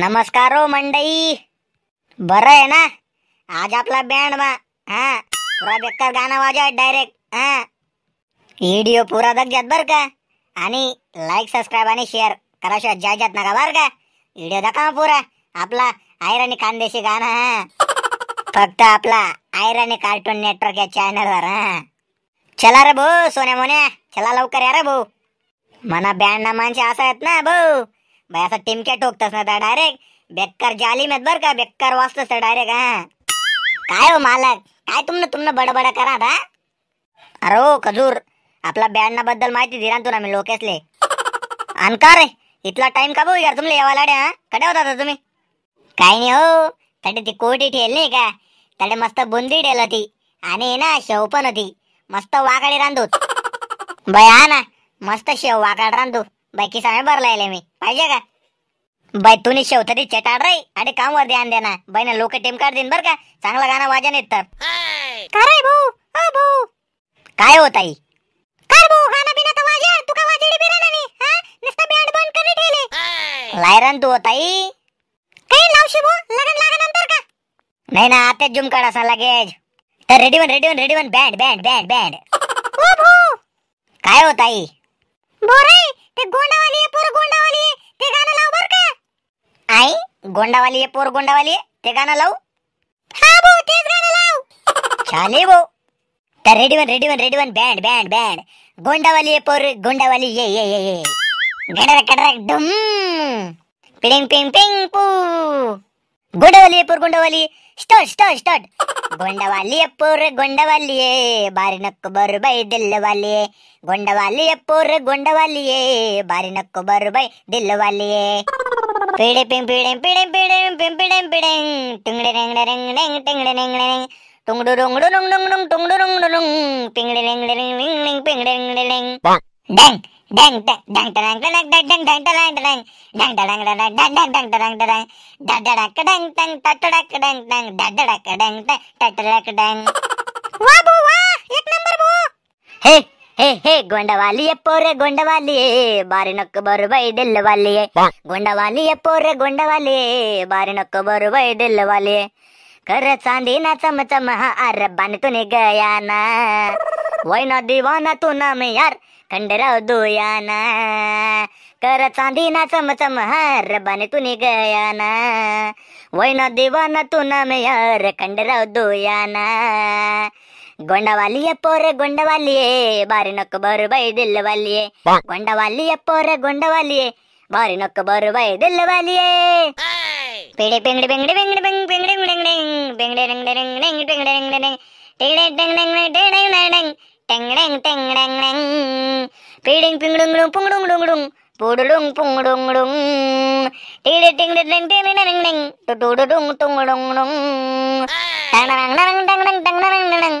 नमस्कार मंडई बर आहे ना आज आपला बँड मा हा पुरा बेकार गाणं वाजा डायरेक्ट हा व्हिडिओ पुरा धक्यात बरं का आणि लाईक सबस्क्राईब आणि शेअर कराशिवाय जाय जात नका बरं का व्हिडिओ दाखवा पुरा आपला आयरणी कांदेशी गाणं हा फक्त आपला आयराणी कार्टून नेटवर्क या चॅनलवर हा चला रे भाऊ सोन्या मोन्या चला लवकर या रे भाऊ मना बँड ना माणसे असं आहेत ना भाऊ भाई असं टिमक्या ठोकतस ना डायरेक्ट बेकार जाली मेत बर का बेकार वाचतस डायरेक्ट हा काय हो मालक काय तुमनं तुमनं बडबड करा हा अरे ओ खजूर आपला ब्याण्णव बद्दल माहिती तू ना मी लोकेसले आणि का रे इथला टाइम का बघू यार तुमला या लाडे हा कडे होता तुम्ही काही नाही हो तडे ती कोटी ठेल नाही का तडे मस्त बुंदी ठेल होती आणि ना शेव पण होती मस्त वाकडे रांधू बाय हा ना मस्त शेव वाकड रांधू बाकी किसाने भरलाय मी पाहिजे का बाई तुम्ही शेवतरी चटाड रे आणि वर ध्यान देना बाई ना लोक टेमकार देईन बर का चांगला गाणं वाजन येत तर काय भाऊ हा भाऊ काय होत आई काय भाऊ गाणं बिना तर वाजे तू का वाजडी बिना नाही हा नुसता बँड बंद कर ठेले लायरन तू होत आई काय लावशी भाऊ लग्न नंतर का नाही ना आता जुमकाड असा लगेज तर ready one ready one ready one band band band band ओ भाऊ काय होत आई बोरे ते गोंडावाली पोर गोंडावाली ते गाणं लाव बर गोंडावाली आहे पोर गोंडावाली आहे ते गाणं लावू छान आहे भाऊ तर ready one ready one ready one band band band गोंडावाली आहे पोर गोंडावाली ये ये ये ये गडरक गडरक डम पिंग पिंग पिंग पू गोंडावाली आहे पोर गोंडावाली स्टार्ट स्टार्ट स्टार्ट गोंडावाली आहे पोर गोंडावाली आहे बारी नक्को बरोबाई दिलवाली आहे गोंडावाली आहे पोर गोंडावाली आहे बारी नक्को बरोबाई दिलवाली आहे पिडे पिम पिडे पिडे पिडे पिम पिडे पिडे टिंगडे रेंगडे रेंग रेंग टिंगडे रेंगडे रेंग टुंगडू रुंगडू टुंगडू रुंगडू रुंग पिंगडे रेंगडे रिंग रिंग पिंगडे रेंगडे रेंग डँग डँग डँग डँग डँग डँग डँग डँग डँग डँग डँग डँग डँग डँग डँग डँग डडडक डँग डँग टटडक डँग डँग डडडक डँग टटडक डँग वा बो वा एक नंबर बो हे हे हे गोंडवाली पोरे गोंडवाली बारीनक बरोबर दिलवाली गोंडवाली पोरे गोंडवाली बारीनक बरोबर दिलवाली कर चांदीना चमचम हा आर बांधतून गया ना वैना दिवाना तू ना यार खंडराव दुयाना कर चांदीना चमचम हार बांधतून गया ना वैना दिवाना तू ना मी यार खंडराव दुयाना கொண்டவாலிய போற கொண்டவாலியே ಬಾರಿ ನೊಕ್ಕ ಬರುಬೈ ದಿಲ್ಲವಾಲಿಯೇ ಗೊಂಡವಾಲಿಯ ಪೋರ ಗೊಂಡವಾಲಿಯೇ ಬಾರಿ ನೊಕ್ಕ ಬರುಬೈ ದಿಲ್ಲವಾಲಿಯೇ ಪಿಂಗಡಿ ಪಿಂಗಡಿ ಪಿಂಗಡಿ ಪಿಂಗಡಿ ಪಿಂಗ್ ಪಿಂಗಡಿ ಪಿಂಗಡಿ ಪಿಂಗಡಿ ರಿಂಗಡಿ ರಿಂಗಡಿ ಪಿಂಗಡಿ ರಿಂಗಡಿ ಟಿಂಗಡಿ ಟಿಂಗ್ ಟಿಂಗ್ ಟಿಂಗ್ ಟಿಂಗ್ ಟಿಂಗ್ ಟಿಂಗ್ ಟಿಂಗ್ ಟಿಂಗ್ ಟಿಂಗ್ ಪಿಡಿಂಗ್ ಪಿಂಗಡುಂಗ್ ಪುಂಗಡುಂಗ್ ಡುಂಗಡುಂಗ್ புடுடுங் புங்குடுங்குடுங் டிடி டிங் டிங் டிங் டிங் டிங் டுடுடுங் துங்குடுங் டங் டங் டங் டங் டங் டங்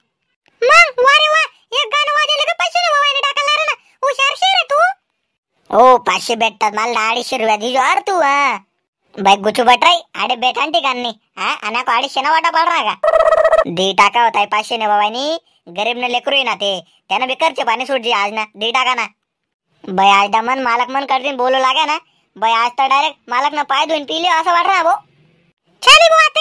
मग हो, पाचशे भेटतात मला अडीचशे रुपया दिजो अर तू हा बाई गुचू बटराई अडे बेटान ठिकाणी हा आणि अडीचशे ना वाटा पाडणार का दी टाका होता पाचशे ने बाबानी गरीब ने लेकरू ना ते त्यानं करचे पाणी सोडजी आज ना दी टाका ना बाई आज दमन मालक मन करतीन बोलू लागे ना बाई आज तर डायरेक्ट मालक ना पाय धुवून पिले असं वाटणार भाऊ चली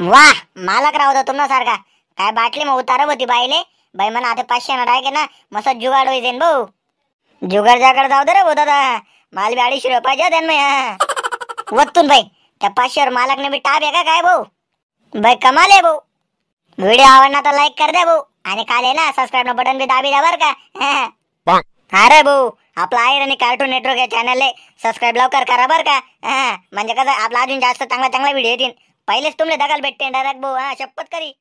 वा मालक होता तुमना सारखा काय बाटली मग उतारब होती बाईले बाई म्हणा आता पाचशे ना आहे ना मस्त जुगाड होई भाऊ जुगाड जागड जाऊ दे रे भाऊ दादा माल बी अडीचशे रुपये पाहिजे मग वत्तून भाई त्या पाचशेवर मालकने बी टाप आहे का काय भाऊ भाई कमाल आहे भाऊ व्हिडिओ आवडला तर लाईक कर द्या भाऊ आणि काल आहे ना सबस्क्राईब बटन बी दाबी द्या बर का हा रे भाऊ आपला आहे आणि कार्टून नेटवर्क या आहे सबस्क्राईब लवकर करा बर का म्हणजे कसं आपला अजून जास्त चांगला चांगला व्हिडिओ येतील पहिलेच तुमले दगाल भेटते डायरेक्ट भाऊ हा शपथ करी